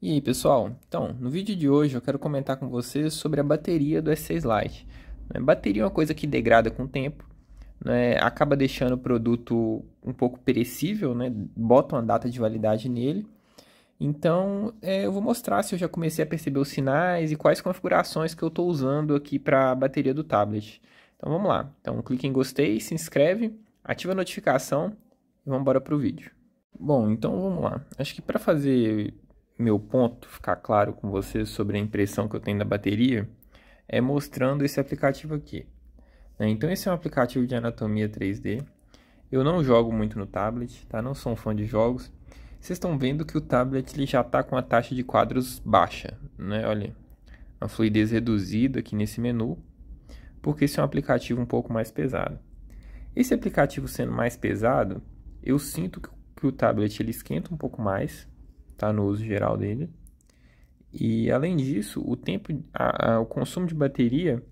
E aí pessoal, então no vídeo de hoje eu quero comentar com vocês sobre a bateria do S6 Lite. Né? Bateria é uma coisa que degrada com o tempo, né? acaba deixando o produto um pouco perecível, né? bota uma data de validade nele. Então é, eu vou mostrar se eu já comecei a perceber os sinais e quais configurações que eu estou usando aqui para a bateria do tablet. Então vamos lá, então clique em gostei, se inscreve, ativa a notificação e vamos embora para o vídeo. Bom, então vamos lá. Acho que para fazer meu ponto ficar claro com você sobre a impressão que eu tenho da bateria é mostrando esse aplicativo aqui. Né? Então esse é um aplicativo de anatomia 3D. Eu não jogo muito no tablet, tá? Não sou um fã de jogos. Vocês estão vendo que o tablet ele já está com a taxa de quadros baixa, né? Olha, a fluidez reduzida aqui nesse menu, porque esse é um aplicativo um pouco mais pesado. Esse aplicativo sendo mais pesado, eu sinto que o tablet ele esquenta um pouco mais, tá no uso geral dele. E além disso, o tempo, a, a, o consumo de bateria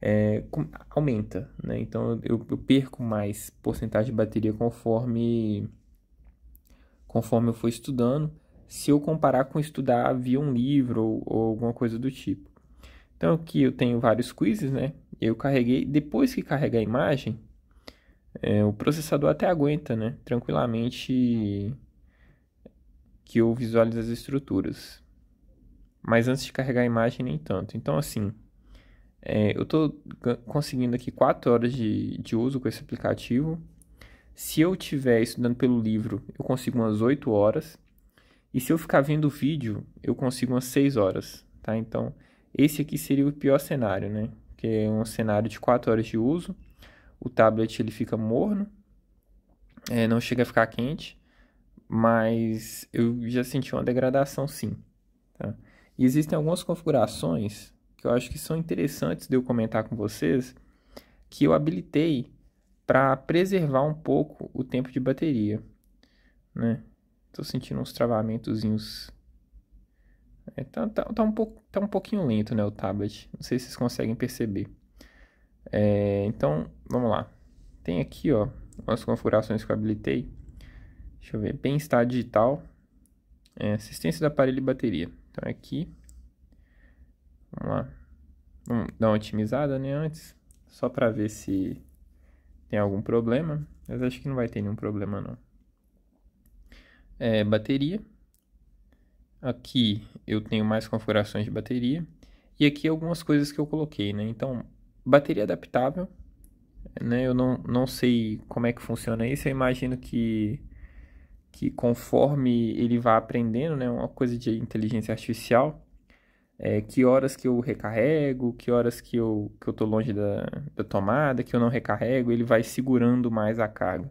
é, com, aumenta, né? Então eu, eu, perco mais porcentagem de bateria conforme conforme eu for estudando, se eu comparar com estudar via um livro ou, ou alguma coisa do tipo. Então aqui eu tenho vários quizzes, né? Eu carreguei, depois que carregar a imagem, é, o processador até aguenta, né? Tranquilamente que eu visualizo as estruturas. Mas antes de carregar a imagem, nem tanto. Então, assim, é, eu estou conseguindo aqui 4 horas de, de uso com esse aplicativo. Se eu estiver estudando pelo livro, eu consigo umas 8 horas. E se eu ficar vendo vídeo, eu consigo umas 6 horas, tá? Então, esse aqui seria o pior cenário, né? Que é um cenário de 4 horas de uso. O tablet ele fica morno, é, não chega a ficar quente mas eu já senti uma degradação sim. Tá? E existem algumas configurações que eu acho que são interessantes de eu comentar com vocês, que eu habilitei para preservar um pouco o tempo de bateria. Né? sentindo uns travamentozinhos. É, tá, tá, tá, um pouco, tá um pouquinho lento né, o tablet, não sei se vocês conseguem perceber. É, então, vamos lá. Tem aqui ó, as configurações que eu habilitei. Deixa eu ver. Bem-estar digital. É, assistência do aparelho e bateria. Então é aqui. Vamos lá. Vamos dar uma otimizada, né? Antes. Só para ver se tem algum problema. Mas acho que não vai ter nenhum problema, não. É, bateria. Aqui eu tenho mais configurações de bateria. E aqui algumas coisas que eu coloquei, né? Então, bateria adaptável. Né? Eu não, não sei como é que funciona isso. Eu imagino que que conforme ele vai aprendendo, né, uma coisa de inteligência artificial, é, que horas que eu recarrego, que horas que eu, que eu tô longe da, da tomada, que eu não recarrego, ele vai segurando mais a carga.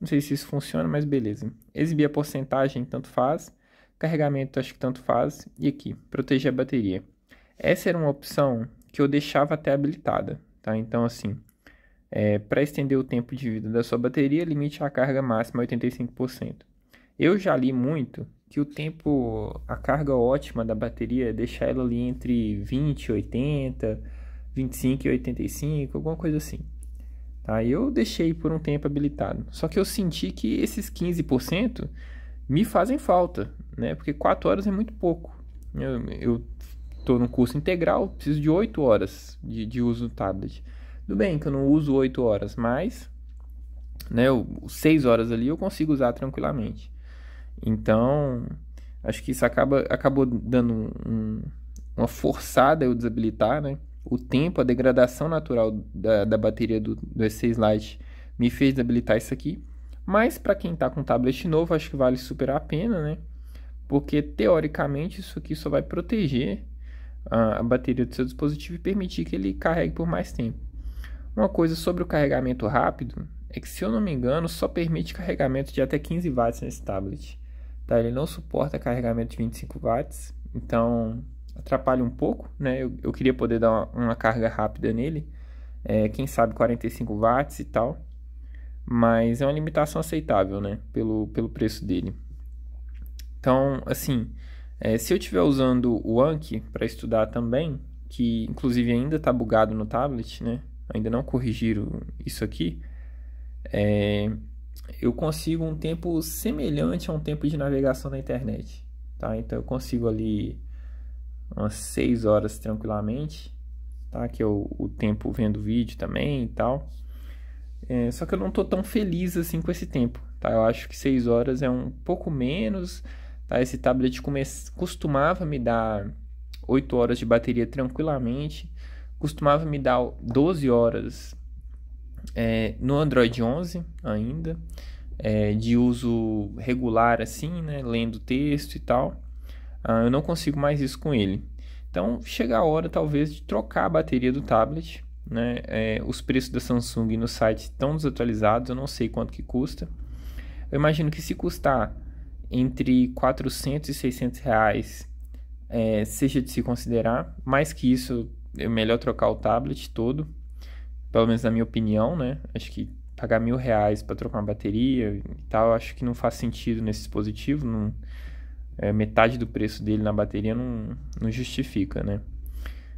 Não sei se isso funciona, mas beleza. Exibir a porcentagem, tanto faz. Carregamento, acho que tanto faz. E aqui, proteger a bateria. Essa era uma opção que eu deixava até habilitada, tá? Então, assim, é, para estender o tempo de vida da sua bateria, limite a carga máxima é a 85%. Eu já li muito que o tempo, a carga ótima da bateria é deixar ela ali entre 20 e 80, 25 e 85, alguma coisa assim. Tá? Eu deixei por um tempo habilitado. Só que eu senti que esses 15% me fazem falta, né? Porque 4 horas é muito pouco. Eu, eu tô no curso integral, preciso de 8 horas de, de uso do tablet. Tudo bem que eu não uso 8 horas, mas né, eu, 6 horas ali eu consigo usar tranquilamente. Então, acho que isso acaba, acabou dando um, uma forçada eu desabilitar, né? O tempo, a degradação natural da, da bateria do, do 6 Lite me fez desabilitar isso aqui. Mas para quem está com tablet novo, acho que vale super a pena, né? Porque teoricamente isso aqui só vai proteger a bateria do seu dispositivo e permitir que ele carregue por mais tempo. Uma coisa sobre o carregamento rápido é que, se eu não me engano, só permite carregamento de até 15 watts nesse tablet. Tá? Ele não suporta carregamento de 25 watts, então atrapalha um pouco, né? Eu, eu queria poder dar uma, uma carga rápida nele, é, quem sabe 45 watts e tal, mas é uma limitação aceitável, né? Pelo, pelo preço dele. Então, assim, é, se eu estiver usando o Anki para estudar também, que inclusive ainda está bugado no tablet, né? Ainda não corrigiram isso aqui. É, eu consigo um tempo semelhante a um tempo de navegação na internet. Tá? Então eu consigo ali umas 6 horas tranquilamente, tá? que é o, o tempo vendo vídeo também e tal. É, só que eu não estou tão feliz assim com esse tempo. Tá? Eu acho que 6 horas é um pouco menos. Tá? Esse tablet come... costumava me dar 8 horas de bateria tranquilamente, costumava me dar 12 horas é, no Android 11 ainda, é, de uso regular assim, né, lendo texto e tal, ah, eu não consigo mais isso com ele. Então chega a hora talvez de trocar a bateria do tablet, né, é, os preços da Samsung no site estão desatualizados, eu não sei quanto que custa. Eu imagino que se custar entre 400 e 600 reais, é, seja de se considerar, mais que isso é melhor trocar o tablet todo pelo menos na minha opinião, né? Acho que pagar mil reais para trocar uma bateria e tal, acho que não faz sentido nesse dispositivo. Não, é, metade do preço dele na bateria não, não justifica, né?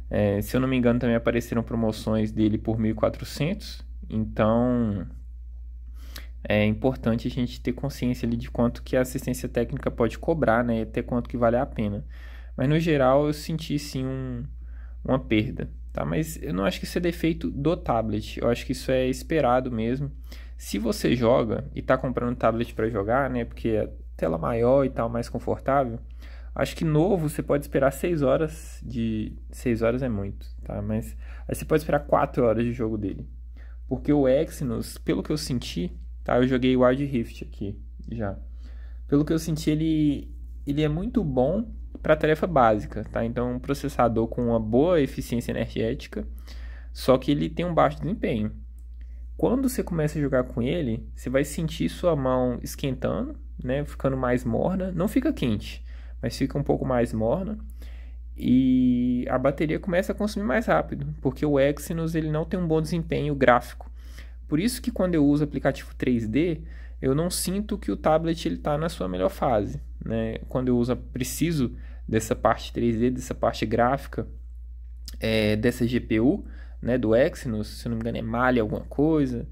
É, se eu não me engano, também apareceram promoções dele por 1.400, então é importante a gente ter consciência ali de quanto que a assistência técnica pode cobrar, né? E até quanto que vale a pena. Mas no geral eu senti sim um, uma perda. Tá, mas eu não acho que isso é defeito do tablet. Eu acho que isso é esperado mesmo. Se você joga e está comprando um tablet para jogar, né? Porque é tela maior e tal, mais confortável. Acho que novo você pode esperar 6 horas de. 6 horas é muito, tá? Mas aí você pode esperar 4 horas de jogo dele. Porque o Exynos, pelo que eu senti, tá? Eu joguei Wild Rift aqui já. Pelo que eu senti, ele, ele é muito bom para tarefa básica, tá? Então, um processador com uma boa eficiência energética, só que ele tem um baixo desempenho. Quando você começa a jogar com ele, você vai sentir sua mão esquentando, né, ficando mais morna, não fica quente, mas fica um pouco mais morna e a bateria começa a consumir mais rápido, porque o Exynos ele não tem um bom desempenho gráfico. Por isso que quando eu uso aplicativo 3D, eu não sinto que o tablet ele está na sua melhor fase. Né? Quando eu uso, preciso dessa parte 3D, dessa parte gráfica é, dessa GPU, né, do Exynos, se não me engano é malha alguma coisa,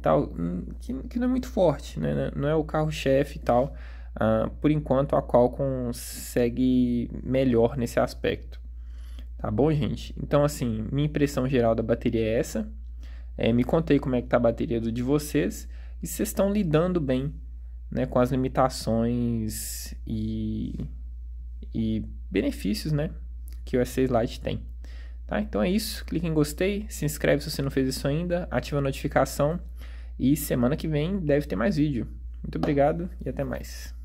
tal, hum, que, que não é muito forte, né, né não é o carro-chefe e tal, uh, por enquanto a Qualcomm segue melhor nesse aspecto, tá bom, gente? Então, assim, minha impressão geral da bateria é essa, é, me contei como é que tá a bateria do de vocês, e vocês estão lidando bem, né, com as limitações e e benefícios né, que o S6 Lite tem. Tá? Então é isso, clique em gostei, se inscreve se você não fez isso ainda, ativa a notificação e semana que vem deve ter mais vídeo. Muito obrigado e até mais.